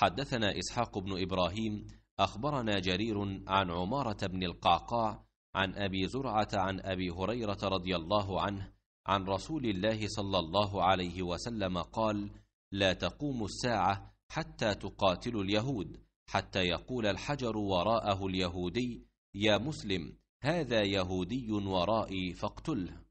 حدثنا إسحاق بن إبراهيم أخبرنا جرير عن عمارة بن القعقاع عن أبي زرعة عن أبي هريرة رضي الله عنه عن رسول الله صلى الله عليه وسلم قال لا تقوم الساعة حتى تقاتل اليهود حتى يقول الحجر وراءه اليهودي يا مسلم هذا يهودي ورائي فاقتله